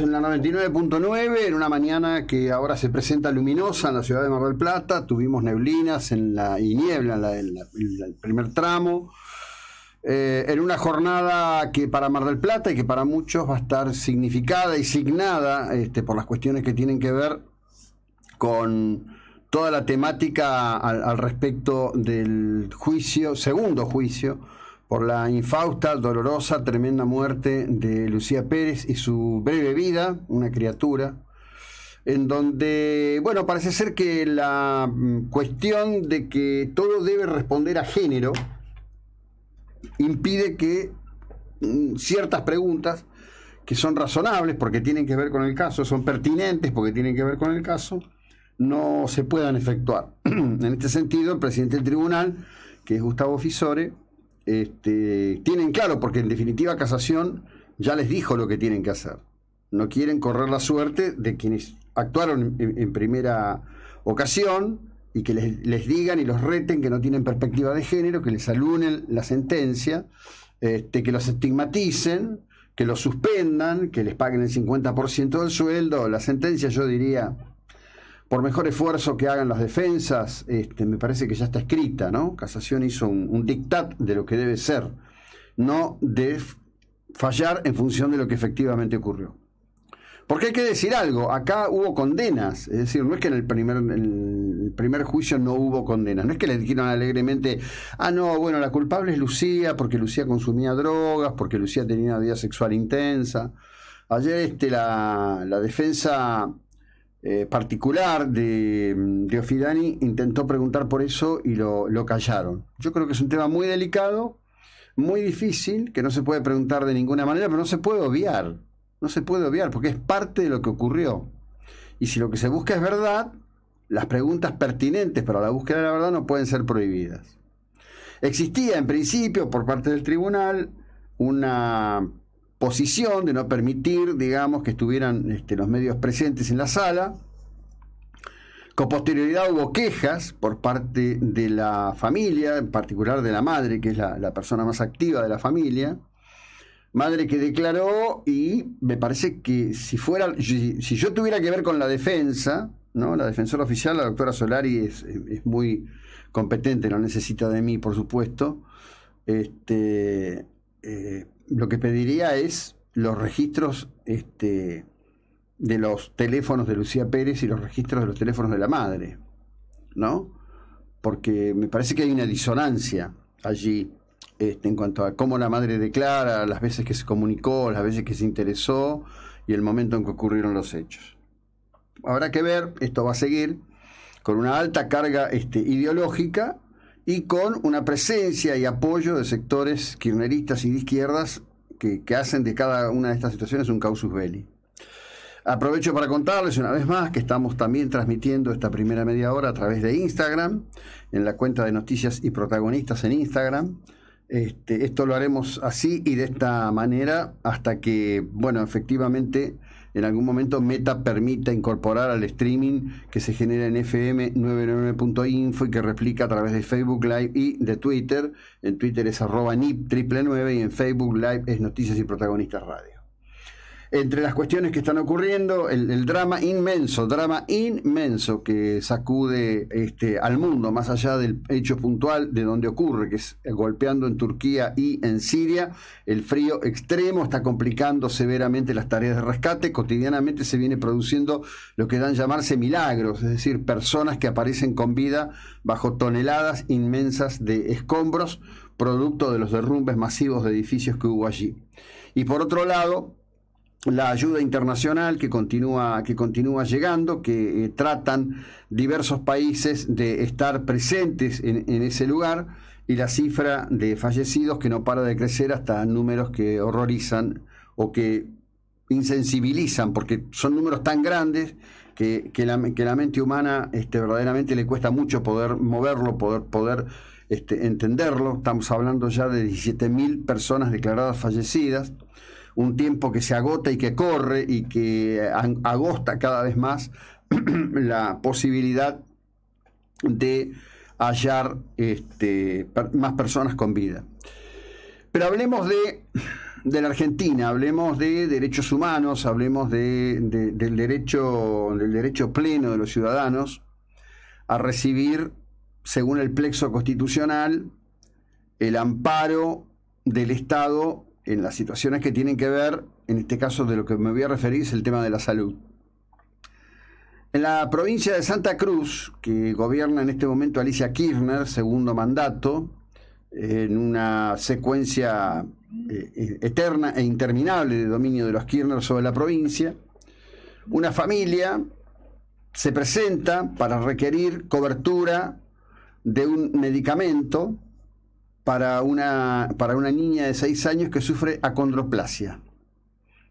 en la 99.9, en una mañana que ahora se presenta luminosa en la ciudad de Mar del Plata. Tuvimos neblinas en la, y niebla en, el primer tramo. Eh, en una jornada que para Mar del Plata y que para muchos va a estar significada y signada este, por las cuestiones que tienen que ver con toda la temática al respecto del juicio, segundo juicio por la infausta, dolorosa, tremenda muerte de Lucía Pérez y su breve vida, una criatura, en donde, bueno, parece ser que la mm, cuestión de que todo debe responder a género impide que mm, ciertas preguntas que son razonables porque tienen que ver con el caso, son pertinentes porque tienen que ver con el caso, no se puedan efectuar. en este sentido, el presidente del tribunal, que es Gustavo Fisore, este, tienen claro, porque en definitiva Casación ya les dijo lo que tienen que hacer. No quieren correr la suerte de quienes actuaron en, primera ocasión y que les, digan y los reten que no tienen perspectiva de género, que les alunen la sentencia, este, que los estigmaticen, que los suspendan, que les paguen el 50% del sueldo. La sentencia yo diría por mejor esfuerzo que hagan las defensas, este, me parece que ya está escrita, ¿no? Casación hizo un, dictat de lo que debe ser, no de fallar en función de lo que efectivamente ocurrió. Porque hay que decir algo, acá hubo condenas, es decir, no es que en el primer, primer juicio no hubo condenas, no es que le dijeron alegremente, ah, no, bueno, la culpable es Lucía porque Lucía consumía drogas, porque Lucía tenía una vida sexual intensa. Ayer este, la, la defensa eh, particular de, mm, Ofidani intentó preguntar por eso y lo, lo callaron. Yo creo que es un tema muy delicado, muy difícil, que no se puede preguntar de ninguna manera, pero no se puede obviar. No se puede obviar porque es parte de lo que ocurrió. Y si lo que se busca es verdad, las preguntas pertinentes para la búsqueda de la verdad no pueden ser prohibidas. Existía en principio por parte del tribunal una posición de no permitir, digamos, que estuvieran este, los medios presentes en la sala. Con posterioridad hubo quejas por parte de la familia, en particular de la madre, que es la, persona más activa de la familia. Madre que declaró, y me parece que si fuera, si, yo tuviera que ver con la defensa, ¿no? La defensora oficial, la doctora Solari, es, muy competente, no necesita de mí, por supuesto. Este, eh, lo que pediría es los registros este, de los teléfonos de Lucía Pérez y los registros de los teléfonos de la madre, ¿no? Porque me parece que hay una disonancia allí este, en cuanto a cómo la madre declara, las veces que se comunicó, las veces que se interesó y el momento en que ocurrieron los hechos. Habrá que ver, esto va a seguir con una alta carga este, ideológica y con una presencia y apoyo de sectores kirneristas y de izquierdas que, hacen de cada una de estas situaciones un causus belli. Aprovecho para contarles una vez más que estamos también transmitiendo esta primera media hora a través de Instagram, en la cuenta de noticias y protagonistas en Instagram. Este, esto lo haremos así y de esta manera hasta que, bueno, efectivamente en algún momento Meta permita incorporar al streaming que se genera en fm99.info y que replica a través de Facebook Live y de Twitter. En Twitter es arroba nip 99 y en Facebook Live es Noticias y Protagonistas Radio entre las cuestiones que están ocurriendo, el, drama inmenso, drama inmenso que sacude este, al mundo, más allá del hecho puntual de donde ocurre, que es golpeando en Turquía y en Siria, el frío extremo está complicando severamente las tareas de rescate, cotidianamente se viene produciendo lo que dan llamarse milagros, es decir, personas que aparecen con vida bajo toneladas inmensas de escombros, producto de los derrumbes masivos de edificios que hubo allí. Y por otro lado, la ayuda internacional que continúa, que continúa llegando, que eh, tratan diversos países de estar presentes en, ese lugar y la cifra de fallecidos que no para de crecer hasta números que horrorizan o que insensibilizan, porque son números tan grandes que, que, la, mente humana este, verdaderamente le cuesta mucho poder moverlo, poder, poder este, entenderlo. Estamos hablando ya de 17.000 personas declaradas fallecidas un tiempo que se agota y que corre y que agosta cada vez más la posibilidad de hallar este, más personas con vida. Pero hablemos de, la Argentina, hablemos de derechos humanos, hablemos del, derecho, del derecho pleno de los ciudadanos a recibir, según el plexo constitucional, el amparo del Estado en las situaciones que tienen que ver, en este caso de lo que me voy a referir es el tema de la salud. En la provincia de Santa Cruz, que gobierna en este momento Alicia Kirchner, segundo mandato, en una secuencia eh, eh, eterna e interminable de dominio de los Kirchner sobre la provincia, una familia se presenta para requerir cobertura de un medicamento para una, niña de 6 años que sufre acondroplasia.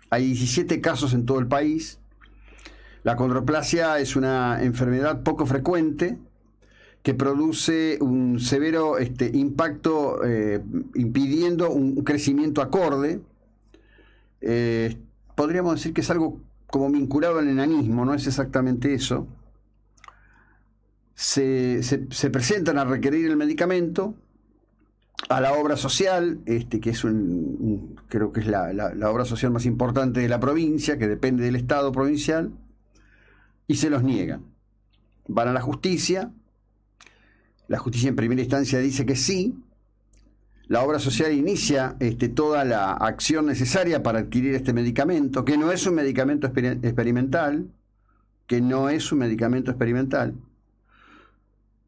Hay 17 casos en todo el país. La acondroplasia es una enfermedad poco frecuente que produce un severo este, impacto eh, impidiendo un crecimiento acorde. Eh, podríamos decir que es algo como vinculado al enanismo, no es exactamente eso. se presentan a requerir el medicamento, a la obra social, este, que es un, creo que es la, obra social más importante de la provincia, que depende del Estado provincial, y se los niegan. Van a la justicia, la justicia en primera instancia dice que sí, la obra social inicia este, toda la acción necesaria para adquirir este medicamento, que no es un medicamento experimental, que no es un medicamento experimental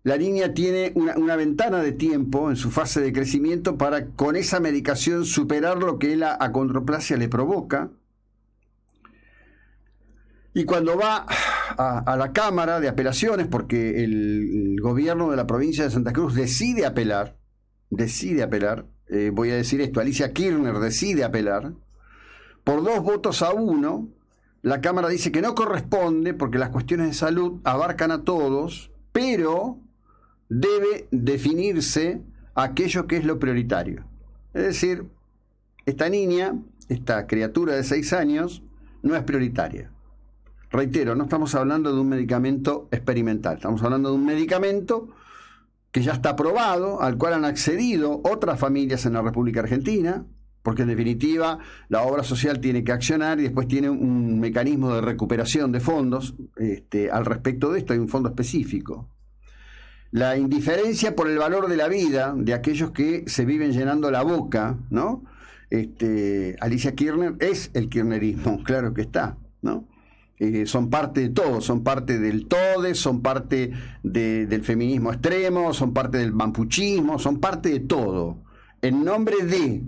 la niña tiene una, ventana de tiempo en su fase de crecimiento para con esa medicación superar lo que la acondroplasia le provoca. Y cuando va a, la Cámara de Apelaciones, porque el, gobierno de la provincia de Santa Cruz decide apelar, decide apelar, eh, voy a decir esto, Alicia Kirchner decide apelar, por dos votos a uno, la Cámara dice que no corresponde porque las cuestiones de salud abarcan a todos, pero debe definirse aquello que es lo prioritario. Es decir, esta niña, esta criatura de seis años, no es prioritaria. Reitero, no estamos hablando de un medicamento experimental, estamos hablando de un medicamento que ya está aprobado, al cual han accedido otras familias en la República Argentina, porque en definitiva la obra social tiene que accionar y después tiene un mecanismo de recuperación de fondos este, al respecto de esto, hay un fondo específico la indiferencia por el valor de la vida de aquellos que se viven llenando la boca, ¿no? Este, Alicia Kirchner es el kirchnerismo, claro que está, ¿no? Eh, son parte de todo, son parte del todo, son parte del feminismo extremo, son parte del mampuchismo, son parte de todo, en nombre de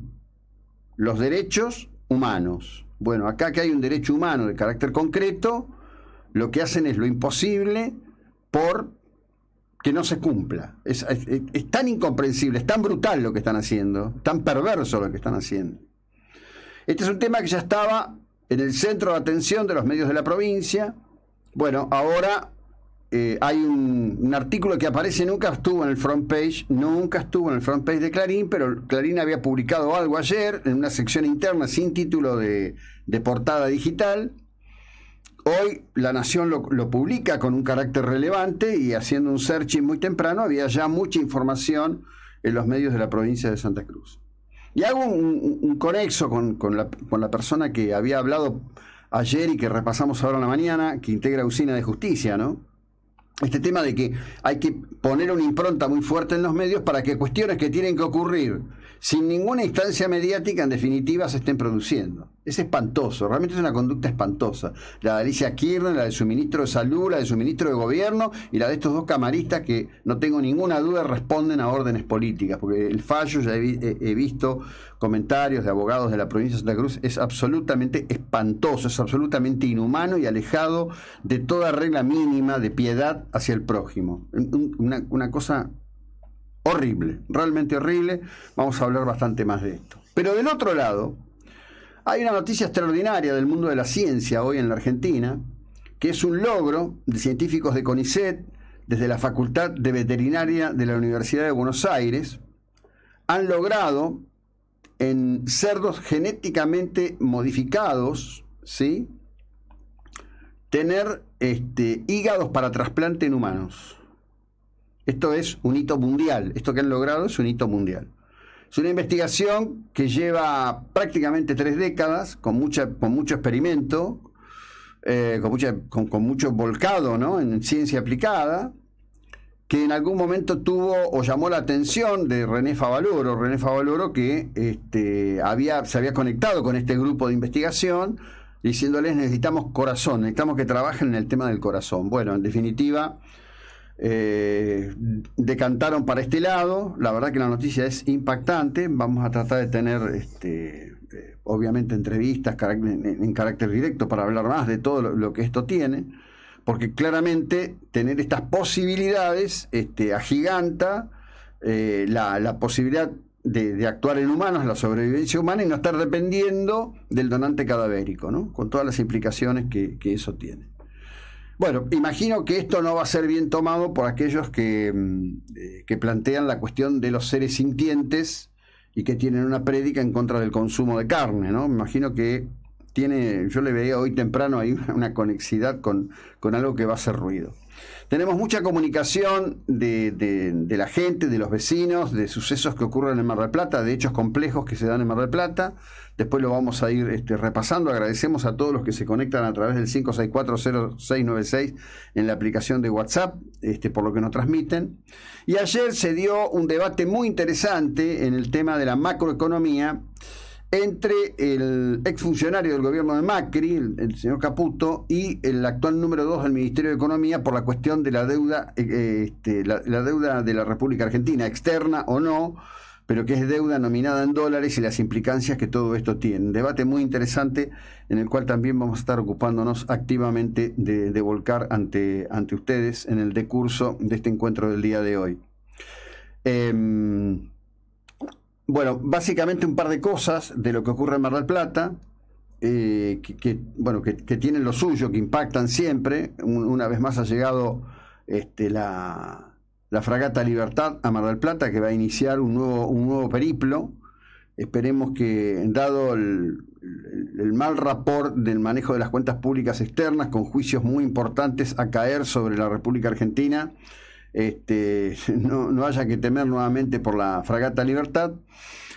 los derechos humanos. Bueno, acá que hay un derecho humano de carácter concreto, lo que hacen es lo imposible por que no se cumpla. Es, tan incomprensible, es tan brutal lo que están haciendo, tan perverso lo que están haciendo. Este es un tema que ya estaba en el centro de atención de los medios de la provincia. Bueno, ahora eh, hay un, artículo que aparece, nunca estuvo en el front page, nunca estuvo en el front page de Clarín, pero Clarín había publicado algo ayer en una sección interna sin título de, de portada digital Hoy La Nación lo, publica con un carácter relevante y haciendo un searching muy temprano había ya mucha información en los medios de la provincia de Santa Cruz. Y hago un, conexo con, la, con, la, persona que había hablado ayer y que repasamos ahora en la mañana, que integra Usina de Justicia, ¿no? Este tema de que hay que poner una impronta muy fuerte en los medios para que cuestiones que tienen que ocurrir sin ninguna instancia mediática, en definitiva, se estén produciendo. Es espantoso, realmente es una conducta espantosa. La de Alicia Kirchner, la de su ministro de salud, la de su ministro de gobierno y la de estos dos camaristas que no tengo ninguna duda responden a órdenes políticas, porque el fallo, ya he, visto comentarios de abogados de la provincia de Santa Cruz, es absolutamente espantoso, es absolutamente inhumano y alejado de toda regla mínima de piedad hacia el prójimo. una cosa horrible, realmente horrible. Vamos a hablar bastante más de esto. Pero del otro lado, hay una noticia extraordinaria del mundo de la ciencia hoy en la Argentina, que es un logro de científicos de CONICET desde la Facultad de Veterinaria de la Universidad de Buenos Aires, han logrado en cerdos genéticamente modificados, ¿sí? tener este, hígados para trasplante en humanos. Esto es un hito mundial, esto que han logrado es un hito mundial. Es una investigación que lleva prácticamente tres décadas, con, mucha, con mucho experimento, eh, con, con, mucho volcado en ciencia aplicada, que en algún momento tuvo o llamó la atención de René Favaloro. René Favaloro que este, había, se había conectado con este grupo de investigación diciéndoles necesitamos corazón, necesitamos que trabajen en el tema del corazón. Bueno, en definitiva eh, decantaron para este lado. La verdad que la noticia es impactante. Vamos a tratar de tener, este, eh, obviamente, entrevistas en, carácter directo para hablar más de todo lo, que esto tiene, porque claramente tener estas posibilidades este, agiganta eh, la, posibilidad de, actuar en humanos, la sobrevivencia humana y no estar dependiendo del donante cadavérico, con todas las implicaciones que eso tiene. Bueno, imagino que esto no va a ser bien tomado por aquellos que, mm, eh, que plantean la cuestión de los seres sintientes y que tienen una prédica en contra del consumo de carne, ¿no? imagino que tiene, yo le veía hoy temprano ahí una conexidad con, con algo que va a hacer ruido. Tenemos mucha comunicación de, la gente, de los vecinos, de sucesos que ocurren en Mar del Plata, de hechos complejos que se dan en Mar del Plata. Después lo vamos a ir este, repasando. Agradecemos a todos los que se conectan a través del 5640696 en la aplicación de WhatsApp, este, por lo que nos transmiten. Y ayer se dio un debate muy interesante en el tema de la macroeconomía entre el exfuncionario del gobierno de Macri, el, señor Caputo, y el actual número 2 del Ministerio de Economía por la cuestión de la deuda, eh, eh, este, la, deuda de la República Argentina, externa o no, pero que es deuda nominada en dólares y las implicancias que todo esto tiene. debate muy interesante en el cual también vamos a estar ocupándonos activamente de, volcar ante, ante ustedes en el decurso de este encuentro del día de hoy. Em, bueno, básicamente un par de cosas de lo que ocurre en Mar del Plata, eh, que, bueno, que, tienen lo suyo, que impactan siempre. Una vez más ha llegado este, la, fragata Libertad a Mar del Plata, que va a iniciar un nuevo, un nuevo periplo. Esperemos que, dado el, mal rapor del manejo de las cuentas públicas externas, con juicios muy importantes a caer sobre la República Argentina, este, no, haya que temer nuevamente por la Fragata Libertad.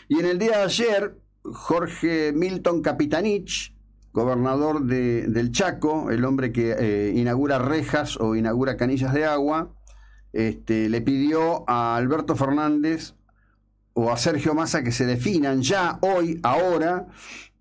Y en el día de ayer, Jorge Milton Capitanich, gobernador de, del Chaco, el hombre que eh, inaugura rejas o inaugura canillas de agua, este, le pidió a Alberto Fernández o a Sergio Massa que se definan ya hoy, ahora,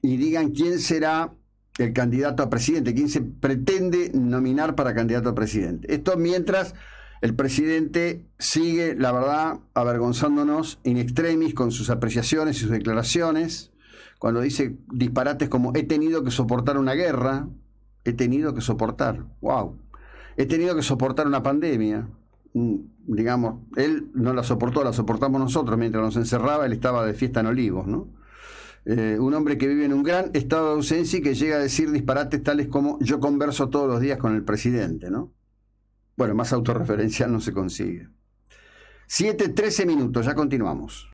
y digan quién será el candidato a presidente, quién se pretende nominar para candidato a presidente. Esto mientras el presidente sigue, la verdad, avergonzándonos in extremis con sus apreciaciones y sus declaraciones, cuando dice disparates como he tenido que soportar una guerra, he tenido que soportar, wow, he tenido que soportar una pandemia, mm, digamos, él no la soportó, la soportamos nosotros, mientras nos encerraba, él estaba de fiesta en Olivos, ¿no? Eh, un hombre que vive en un gran estado de ausencia y que llega a decir disparates tales como yo converso todos los días con el presidente, ¿no? Bueno, más autorreferencial no se consigue. Siete, trece minutos, ya continuamos.